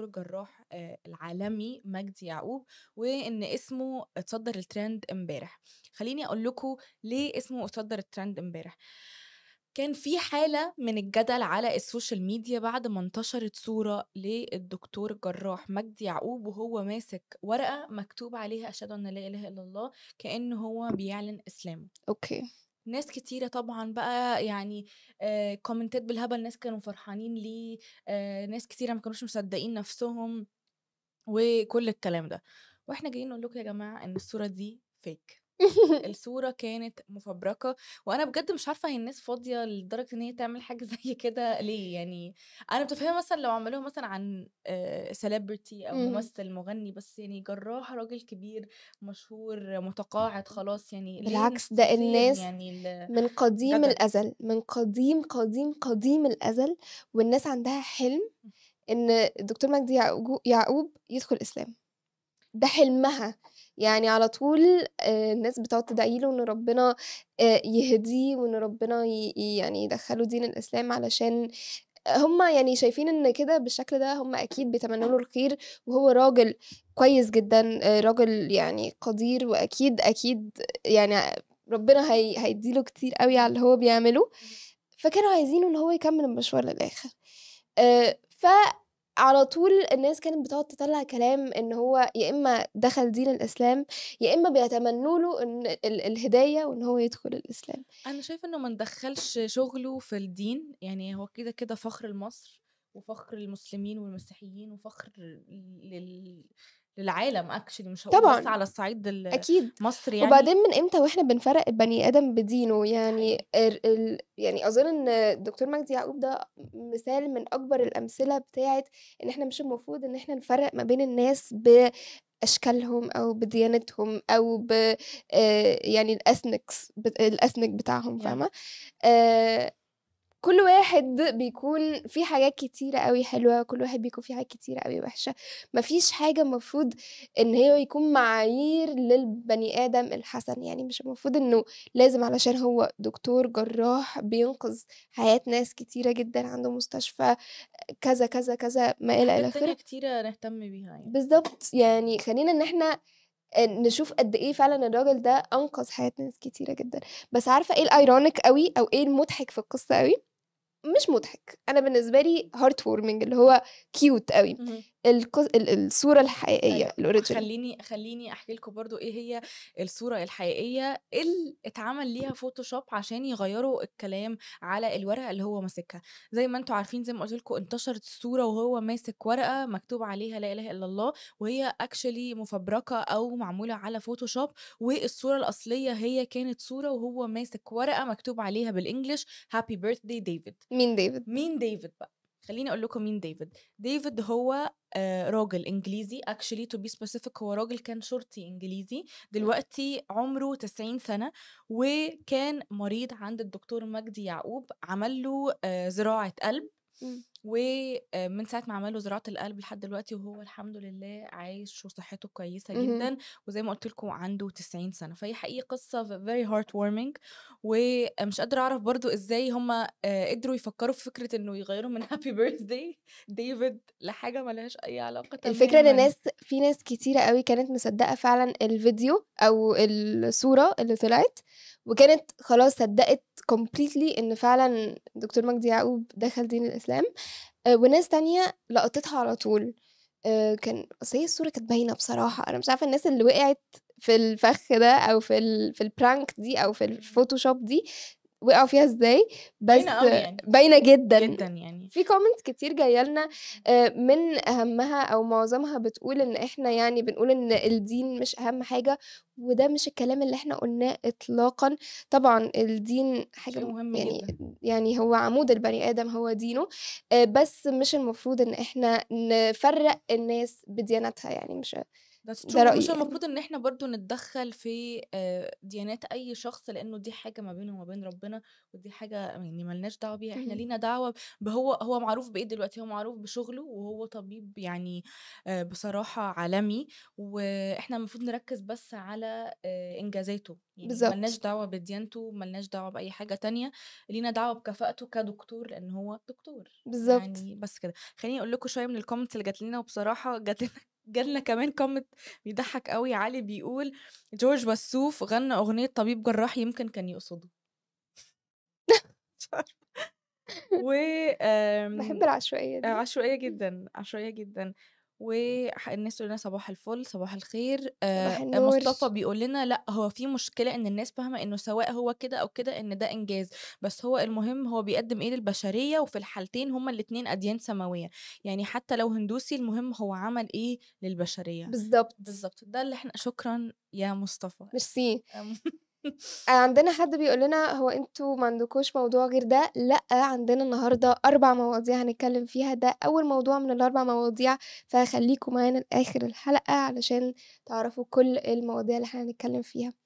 الدكتور الجراح آه، العالمي مجدي يعقوب وان اسمه اتصدر الترند امبارح خليني اقول لكم ليه اسمه اتصدر الترند امبارح كان في حاله من الجدل على السوشيال ميديا بعد ما انتشرت صوره للدكتور الجراح مجدي يعقوب وهو ماسك ورقه مكتوب عليها اشهد ان لا اله الا الله كان هو بيعلن اسلامه اوكي ناس كتيرة طبعا بقى يعني آه كومنتات بالهبل ناس كانوا فرحانين ليه آه ناس كتيرة ما كانوش مصدقين نفسهم وكل الكلام ده واحنا جايين نقول لكم يا جماعة ان الصورة دي فيك الصوره كانت مفبركه وانا بجد مش عارفه هي الناس فاضيه لدرجه ان هي تعمل حاجه زي كده ليه يعني انا متفهمه مثلا لو عملوها مثلا عن سيلبرتي او امم. ممثل مغني بس يعني جراح راجل كبير مشهور متقاعد خلاص يعني بالعكس ده الناس يعني من قديم جدد. الازل من قديم قديم قديم الازل والناس عندها حلم ان الدكتور مجدي يعقوب يدخل اسلام ده حلمها يعني على طول آه، الناس بتقعد تدعي له ان ربنا آه، يهديه وان ربنا يعني يدخله دين الاسلام علشان آه، هما يعني شايفين ان كده بالشكل ده هما اكيد بيتمنوا له الخير وهو راجل كويس جدا راجل يعني قدير واكيد اكيد يعني ربنا هي هيديله كتير قوي على اللي هو بيعمله فكانوا عايزينه ان هو يكمل المشوار للاخر ف على طول الناس كانت بتقعد تطلع كلام ان هو يا اما دخل دين الاسلام يا اما بيتمنوا له ان ال- الهدايه وان هو يدخل الاسلام انا شايفه انه ما ندخلش شغله في الدين يعني هو كده كده فخر لمصر وفخر المسلمين والمسيحيين وفخر لل... للعالم اكشلي مش طبعا بس على الصعيد اكيد مصر يعني وبعدين من امتى واحنا بنفرق البني ادم بدينه يعني ال... ال... يعني اظن ان دكتور مجدي يعقوب ده مثال من اكبر الامثله بتاعه ان احنا مش المفروض ان احنا نفرق ما بين الناس ب اشكالهم او بديانتهم او ب آه يعني الاثنكس الاثنك بتاعهم فاهمه آه كل واحد بيكون في حاجات كتيرة قوي حلوة كل واحد بيكون في حاجات كتيرة قوي وحشة مفيش حاجة المفروض ان هي يكون معايير للبني ادم الحسن يعني مش المفروض انه لازم علشان هو دكتور جراح بينقذ حياة ناس كتيرة جدا عنده مستشفى كذا كذا كذا ما الى اخره كتيرة نهتم بيها يعني بالظبط يعني خلينا ان احنا آه، نشوف قد ايه فعلا الراجل ده انقذ حياه ناس كتيره جدا بس عارفه ايه الايرونيك قوي او ايه المضحك في القصه قوي مش مضحك انا بالنسبه لي هارت وورمنج اللي هو كيوت قوي الصوره الحقيقيه أيوة. الاوريجينال خليني خليني احكي لكم برضو ايه هي الصوره الحقيقيه اللي اتعمل ليها فوتوشوب عشان يغيروا الكلام على الورقه اللي هو ماسكها زي ما انتم عارفين زي ما قلت لكم انتشرت الصوره وهو ماسك ورقه مكتوب عليها لا اله الا الله وهي اكشلي مفبركه او معموله على فوتوشوب والصوره الاصليه هي كانت صوره وهو ماسك ورقه مكتوب عليها بالانجلش هابي بيرثدي ديفيد مين ديفيد مين ديفيد بقى خليني اقول لكم مين ديفيد ديفيد هو آه، راجل انجليزي اكشلي تو بي سبيسيفيك هو راجل كان شرطي انجليزي دلوقتي عمره 90 سنه وكان مريض عند الدكتور مجدي يعقوب عمل له آه، زراعه قلب ومن ساعه ما عملوا زراعه القلب لحد دلوقتي وهو الحمد لله عايش وصحته كويسه جدا وزي ما قلت لكم عنده 90 سنه فهي حقيقه قصه فيري هارت وورمنج ومش قادره اعرف برضو ازاي هم آه، قدروا يفكروا في فكره انه يغيروا من هابي بيرثدي ديفيد لحاجه ملهاش اي علاقه الفكره ان ناس في ناس كتيره قوي كانت مصدقه فعلا الفيديو او الصوره اللي طلعت وكانت خلاص صدقت كومبليتلي ان فعلا دكتور مجدي يعقوب دخل دين الاسلام آه، وناس تانية لقطتها على طول آه، كان اصل هي الصوره كانت باينه بصراحه انا مش عارفه الناس اللي وقعت في الفخ ده او في ال... في البرانك دي او في الفوتوشوب دي وقعوا فيها ازاي بس باينه يعني. باينه جدا جدا يعني في كومنتس كتير جايه لنا آه، من اهمها او معظمها بتقول ان احنا يعني بنقول ان الدين مش اهم حاجه وده مش الكلام اللي احنا قلناه اطلاقا طبعا الدين حاجه مهمه يعني جدا. يعني هو عمود البني ادم هو دينه آه، بس مش المفروض ان احنا نفرق الناس بدياناتها يعني مش ده رأيي مش المفروض ان احنا برضو نتدخل في آه، ديانات اي شخص لانه دي حاجه ما بينه وما بين ربنا ودي حاجه يعني ملناش دعوه بيها احنا لينا دعوه بهو هو معروف بايه دلوقتي هو معروف بشغله وهو طبيب يعني آه، بصراحه عالمي واحنا المفروض نركز بس على آه، انجازاته يعني بالظبط ملناش دعوه بديانته ملناش دعوه باي حاجه تانية لينا دعوه بكفاءته كدكتور لان هو دكتور بالظبط يعني بس كده خليني اقول لكم شويه من الكومنتس اللي جات لنا وبصراحه جات لنا جالنا كمان كومنت بيضحك قوي علي بيقول جورج وسوف غنى اغنيه طبيب جراح يمكن كان يقصده و بحب آمم العشوائيه دي عشوائيه جدا عشوائيه جدا إمم. والناس تقول لنا صباح الفل صباح الخير آه، صباح النور. مصطفى بيقول لنا لا هو في مشكله ان الناس فاهمه انه سواء هو كده او كده ان ده انجاز بس هو المهم هو بيقدم ايه للبشريه وفي الحالتين هما الاثنين اديان سماويه يعني حتى لو هندوسي المهم هو عمل ايه للبشريه بالظبط بالظبط ده اللي احنا شكرا يا مصطفى ميرسي آه، عندنا حد بيقول لنا هو انتوا ما عندكوش موضوع غير ده لا عندنا النهارده اربع مواضيع هنتكلم فيها ده اول موضوع من الاربع مواضيع فخليكم معانا لاخر الحلقه علشان تعرفوا كل المواضيع اللي احنا هنتكلم فيها